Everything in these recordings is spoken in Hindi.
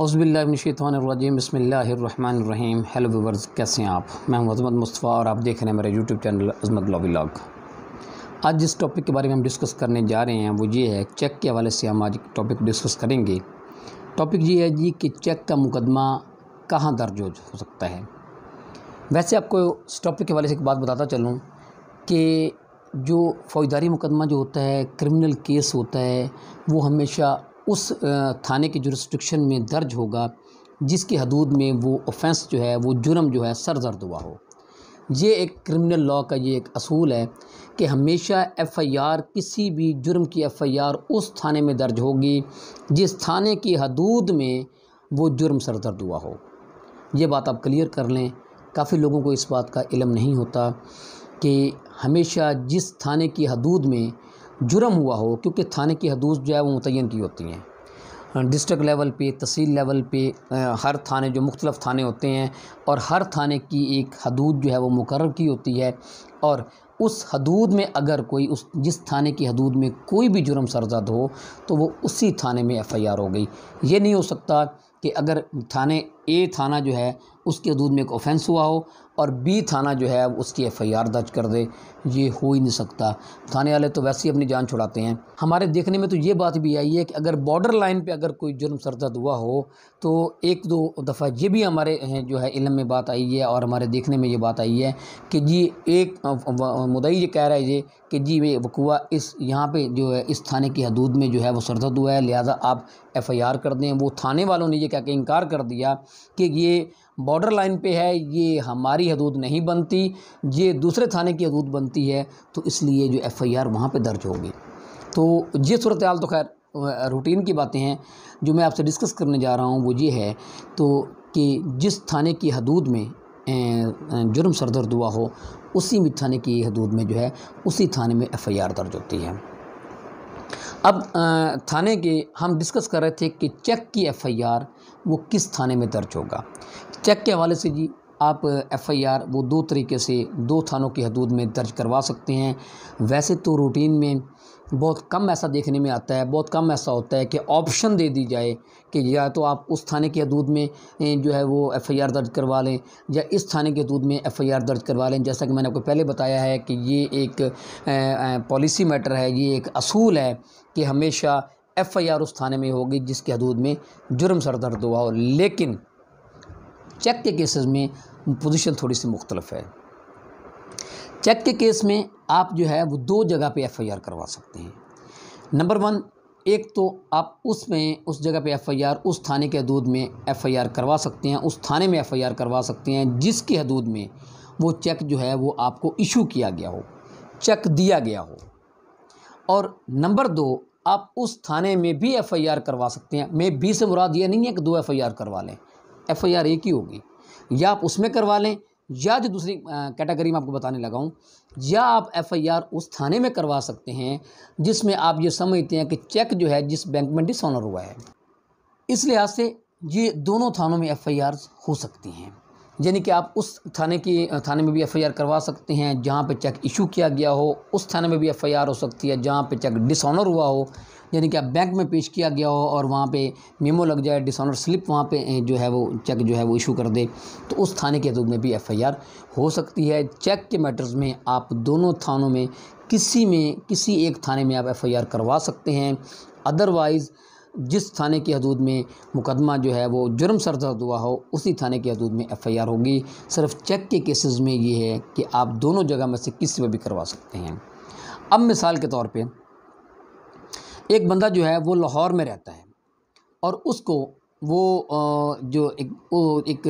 अज़बिल्लाशतवानरजीम बसमीम हेलो व्यूवर्स कैसे हैं आप मैं हूं अजमत मुस्तफ़ा और आप देख रहे हैं मेरा यूट्यूब चैनल अजमत ब्लॉग आज जिस टॉपिक के बारे में हम डिस्कस करने जा रहे हैं वो ये है चेक के हवाले से हम आज टॉपिक डिस्कस करेंगे टॉपिक ये है जी कि चेक का मुकदमा कहाँ दर्ज हो सकता है वैसे आपको इस टॉपिक के हवाले से एक बात बताता चलूँ कि जो फौजदारी मुकदमा जो होता है क्रिमिनल केस होता है वो हमेशा उस थाने की जुरस्टिक्शन में दर्ज होगा जिसकी हदूद में वो ऑफेंस जो है वो जुर्म जो है सरजर्द हुआ हो ये एक क्रिमिनल लॉ का ये एक असूल है कि हमेशा एफआईआर किसी भी जुर्म की एफआईआर उस थाने में दर्ज होगी जिस थाने की हदूद में वो जुर्म दर्द हुआ हो ये बात आप क्लियर कर लें काफ़ी लोगों को इस बात का इलम नहीं होता कि हमेशा जिस थाने की हदूद में जुर्म हुआ हो क्योंकि थाने की हदूस जो है वो मुतन की होती हैं डिस्ट्रिक्ट लेवल पे तहसील लेवल पे हर थाने जो मुख्तलफ़ थाने होते हैं और हर थाने की एक हदूद जो है वो मुकर की होती है और उस हदूद में अगर कोई उस जिस थाने की हदूद में कोई भी जुर्म सरजद हो तो वो उसी थाने में एफ़ आई आर हो गई ये नहीं हो सकता कि अगर थाने ए थाना जो है उसके दूध में एक ऑफेंस हुआ हो और बी थाना जो है उसकी एफआईआर दर्ज कर दे ये हो ही नहीं सकता थाने वाले तो वैसे ही अपनी जान छुड़ाते हैं हमारे देखने में तो ये बात भी आई है कि अगर बॉर्डर लाइन पे अगर कोई जुर्म सरदर्द हुआ हो तो एक दो दफ़ा ये भी हमारे हैं जो है इलम में बात आई है और हमारे देखने में ये बात आई है कि जी एक मुदई ये कह रहा है ये कि जी वे वकूआ इस यहाँ पर जो है इस थाने की हदूद में जो है वो सरदर्द हुआ है लिहाजा आप एफ़ आई आर कर दें वो थाने वालों ने यह कह के इनकार कर दिया कि ये बॉर्डर लाइन पे है ये हमारी हदूद नहीं बनती ये दूसरे थाने की हदूद बनती है तो इसलिए जो एफ़ आई आर वहाँ पर दर्ज होगी तो ये सूरत हाल तो खैर रूटीन की बातें हैं जो मैं आपसे डिस्कस करने जा रहा हूँ वो ये है तो कि जिस थाने की हदूद में जुर्म सरदर्द हुआ हो उसी थाने की हदूद में जो है उसी थाने में एफ़ आई आर दर्ज होती है अब थाने के हम डिस्कस कर रहे थे कि चेक की एफ़आईआर वो किस थाने में दर्ज होगा चेक के हवाले से जी आप एफ़ आई आर वो दो तरीके से दो थानों की हदूद में दर्ज करवा सकते हैं वैसे तो रूटीन में बहुत कम ऐसा देखने में आता है बहुत कम ऐसा होता है कि ऑप्शन दे दी जाए कि या तो आप उस थाने की हदूद में जो है वो एफ़ आई आर दर्ज करवा लें या इस थाने की हदूद में एफ़ आई आर दर्ज करवा लें जैसा कि मैंने आपको पहले बताया है कि ये एक पॉलिसी मैटर है ये एक असूल है कि हमेशा एफ़ आई आर उस थाने में होगी जिसके हदूद में जुर्म सरदर्द हुआ हो लेकिन चेक के केसेस में पोजीशन थोड़ी सी मुख्तलफ है चेक के केस में आप जो है वो दो जगह पे एफआईआर करवा सकते हैं नंबर वन एक तो आप उसमें उस जगह पे एफआईआर उस थाने के हदूद में एफआईआर करवा सकते हैं उस थाने में एफआईआर करवा सकते हैं जिसके हदूद में वो चेक जो है वो आपको इशू किया गया हो चेक दिया गया हो और नंबर दो आप उस थाने में भी एफआईआर करवा सकते हैं मैं बी से मुराद ये नहीं है कि दो एफआईआर करवा लें एफआईआर एक ही होगी या आप उसमें करवा लें या जो दूसरी कैटेगरी में आपको बताने लगा हूँ या आप एफआईआर उस थाने में करवा सकते हैं जिसमें आप ये समझते हैं कि चेक जो है जिस बैंक में डिसऑनर हुआ है इस लिहाज से ये दोनों थानों में आर हो सकती हैं यानी कि आप उस थाने की थाने में भी एफआईआर करवा सकते हैं जहाँ पे चेक इशू किया गया हो उस थाने में भी एफआईआर हो सकती है जहाँ पे चेक डिसऑनर हुआ हो यानी कि आप बैंक में पेश किया गया हो और वहाँ पे मेमो लग जाए डिसऑनर स्लिप वहाँ पे जो है वो चेक जो है वो इशू कर दे तो उस थाने के रूप में भी एफआईआर हो सकती है चेक के मैटर्स में आप दोनों थानों में किसी में किसी एक थाने में आप एफआईआर करवा सकते हैं अदरवाइज़ जिस थाने की हदूद में मुकदमा जो है वो जुर्म सरजद हुआ हो उसी थाने की हदूद में एफ़ आई आर होगी सिर्फ चेक के केसेस में ये है कि आप दोनों जगह में से किसी पर भी करवा सकते हैं अब मिसाल के तौर पे एक बंदा जो है वो लाहौर में रहता है और उसको वो जो एक वो एक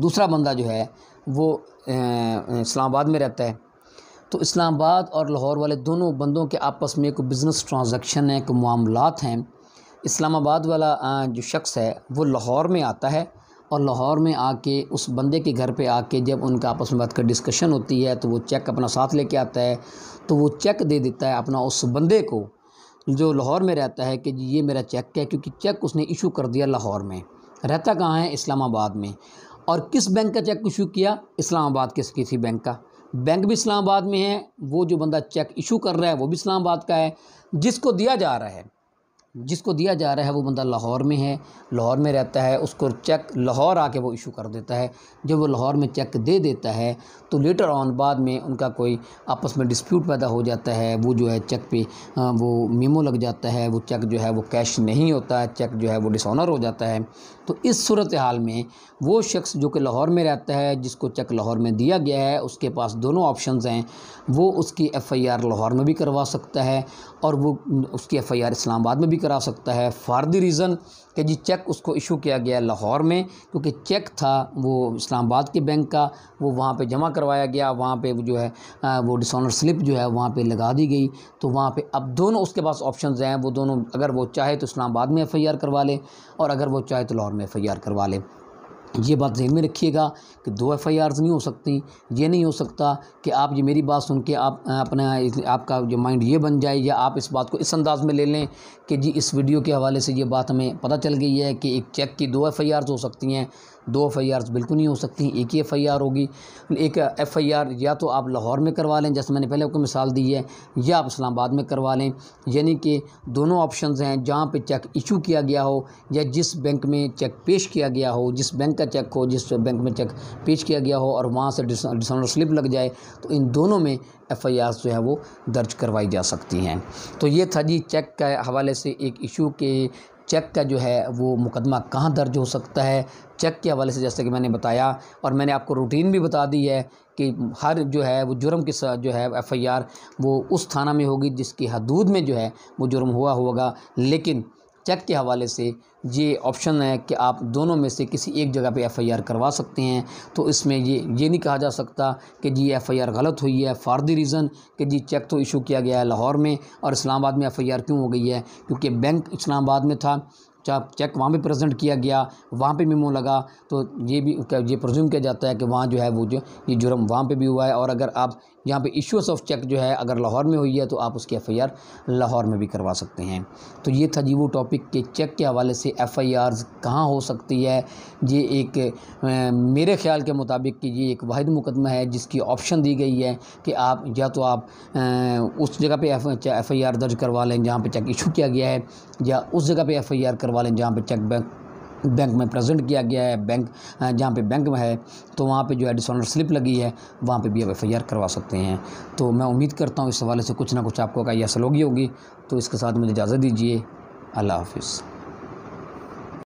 दूसरा बंदा जो है वो इस्लामाबाद में रहता है तो इस्लामाबाद और लाहौर वाले दोनों बंदों के आपस में एक बिज़नेस ट्रांजैक्शन है एक मामलात हैं इस्लामाबाद वाला जो शख्स है वो लाहौर में आता है और लाहौर में आके उस बंदे के घर पे आके जब उनका आपस में बात कर डिस्कशन होती है तो वो चेक अपना साथ लेके आता है तो वो चेक दे देता है अपना उस बंदे को जो लाहौर में रहता है कि ये मेरा चेक है क्योंकि चेक उसने इशू कर दिया लाहौर में रहता कहाँ है इस्लामाबाद में और किस बैंक का चेक इशू किया इस्लामाबाद के किसी बैंक का बैंक भी इस्लामाबाद में है वो जो बंदा चेक इशू कर रहा है वो भी इस्लामाबाद का है जिसको दिया जा रहा है जिसको दिया जा रहा है वो बंदा लाहौर में है लाहौर में रहता है उसको चेक लाहौर आके वो इशू कर देता है जब वो लाहौर में चेक दे देता है तो लेटर ऑन बाद में उनका कोई आपस में डिस्प्यूट पैदा हो जाता है वो जो है चेक पे वो मेमो लग जाता है वो चेक जो है वो कैश नहीं होता है चेक जो है वो डिसऑनर हो जाता है तो इस सूरत हाल में वो शख्स जो कि लाहौर में रहता है जिसको चेक लाहौर में दिया गया है उसके पास दोनों ऑप्शन हैं वो उसकी एफ़ आई आर लाहौर में भी करवा सकता है और वो उसकी एफ़ आई आर इस्लामाबाद में भी कर करा सकता है फॉर द रीज़न कि जी चेक उसको इशू किया गया लाहौर में क्योंकि चेक था वो इस्लामाबाद के बैंक का वो वहाँ पे जमा करवाया गया वहाँ पे जो है वो डिसऑनर स्लिप जो है वहाँ पे लगा दी गई तो वहाँ पे अब दोनों उसके पास ऑप्शन हैं वो दोनों अगर वो चाहे तो इस्लामाबाद में एफ़ आई आर करवा लें और अगर वो चाहे तो लाहौर में एफ़ आई आर करवा लें ये बात जहन में रखिएगा कि दो एफ़ आई नहीं हो सकती ये नहीं हो सकता कि आप ये मेरी बात सुन के आप अपना आपका जो माइंड ये बन जाए या आप इस बात को इस अंदाज़ में ले लें कि जी इस वीडियो के हवाले से ये बात हमें पता चल गई है कि एक चेक की दो एफ़ आई हो सकती हैं दो एफ़ आई आर बिल्कुल नहीं हो सकती एक ही एफ़ आई आर होगी एक एफ़ आई आर या तो आप लाहौर में करवा लें जैसे मैंने पहले आपको मिसाल दी है या आप इस्लामाबाद में करवा लें यानी कि दोनों ऑप्शन हैं जहाँ पर चेक इशू किया गया हो या जिस बैंक में चेक पेश किया गया हो जिस बैंक का चेक हो जिस बैंक में चेक पेश किया गया हो और वहाँ से डिसनर स्लिप लग जाए तो इन दोनों में एफ़ आई आर जो है वो दर्ज करवाई जा सकती हैं तो ये था जी चेक के हवाले से एक इशू के चेक का जो है वो मुकदमा कहाँ दर्ज हो सकता है चेक के हवाले से जैसे कि मैंने बताया और मैंने आपको रूटीन भी बता दी है कि हर जो है वो जुर्म के साथ जो है एफ़ आई आर वो उस थाना में होगी जिसकी हदूद में जो है वो जुर्म हुआ होगा लेकिन चेक के हवाले से ये ऑप्शन है कि आप दोनों में से किसी एक जगह पे एफआईआर करवा सकते हैं तो इसमें ये ये नहीं कहा जा सकता कि जी एफआईआर गलत हुई है फॉर द रीज़न कि जी चेक तो इशू किया गया है लाहौर में और इस्लामाबाद में एफआईआर क्यों हो गई है क्योंकि बैंक इस्लामाबाद में था जब चेक वहाँ पे प्रेजेंट किया गया वहाँ पे मेमो लगा तो ये भी ये प्रज्यूम किया जाता है कि वहाँ जो है वो जो ये जुर्म वहाँ पे भी हुआ है और अगर आप यहाँ पे इश्यूस ऑफ चेक जो है अगर लाहौर में हुई है तो आप उसकी एफ़ लाहौर में भी करवा सकते हैं तो ये था जी वो टॉपिक के चेक के हवाले से एफ़ आई कहाँ हो सकती है ये एक मेरे ख्याल के मुताबिक कि ये एक वाद मुकदमा है जिसकी ऑप्शन दी गई है कि आप या तो आप उस जगह पर एफ आई दर्ज करवा लें जहाँ पर चेक इशू किया गया है या उस जगह पर एफ़ आई आर करवा लें जहाँ पर चेक बैंक बैंक में प्रेजेंट किया गया है बैंक जहाँ पे बैंक में है तो वहाँ पे जो है डिसऑनर स्लिप लगी है वहाँ पे भी आप एफ करवा सकते हैं तो मैं उम्मीद करता हूँ इस हवाले से कुछ ना कुछ आपको का यह सलोगी होगी तो इसके साथ मुझे इजाज़त दीजिए अल्लाह हाफिज़